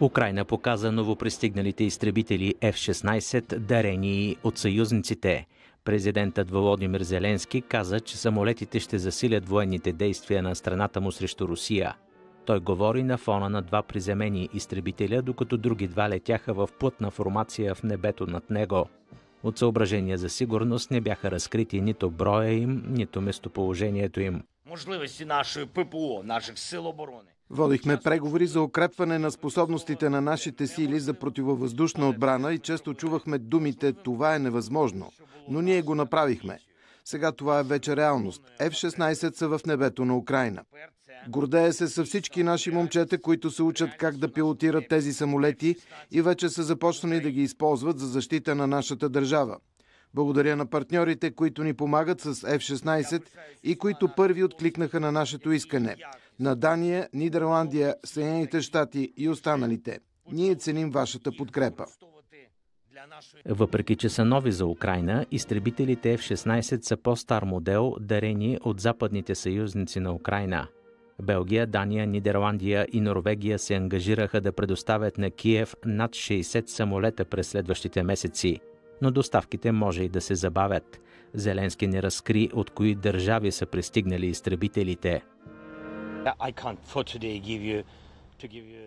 Украина показа новопристигналите изтребители F-16, дарени от съюзниците. Президентът Володимир Зеленски каза, че самолетите ще засилят военните действия на страната му срещу Русия. Той говори на фона на два приземени изтребителя, докато други два летяха в плътна формация в небето над него. От съображения за сигурност не бяха разкрити нито броя им, нито местоположението им. Можливости нашето ППО, наших сил оборони. Водихме преговори за укрепване на способностите на нашите сили за противовъздушна отбрана и често чувахме думите «това е невъзможно», но ние го направихме. Сега това е вече реалност. F-16 са в небето на Украина. Гордея се са всички наши момчета, които се учат как да пилотират тези самолети и вече са започнали да ги използват за защита на нашата държава. Благодаря на партньорите, които ни помагат с F-16 и които първи откликнаха на нашето искане на Дания, Нидерландия, Съединените щати и останалите. Ние ценим вашата подкрепа. Въпреки, че са нови за Украина, изтребителите F-16 са по-стар модел, дарени от западните съюзници на Украина. Белгия, Дания, Нидерландия и Норвегия се ангажираха да предоставят на Киев над 60 самолета през следващите месеци, но доставките може и да се забавят. Зеленски не разкри от кои държави са пристигнали изтребителите –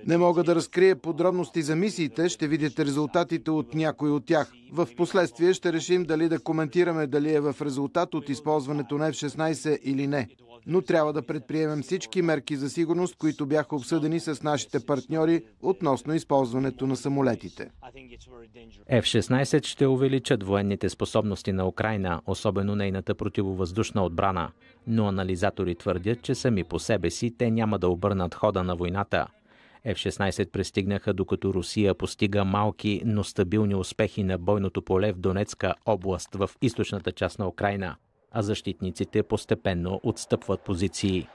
не мога да разкрия подробности за мисиите, ще видите резултатите от някои от тях. В последствие ще решим дали да коментираме дали е в резултат от използването на F-16 или не но трябва да предприемем всички мерки за сигурност, които бяха обсъдени с нашите партньори относно използването на самолетите. F-16 ще увеличат военните способности на Украина, особено нейната противовъздушна отбрана. Но анализатори твърдят, че сами по себе си те няма да обърнат хода на войната. F-16 пристигнаха докато Русия постига малки, но стабилни успехи на бойното поле в Донецка област в източната част на Украина а защитниците постепенно отстъпват позиции.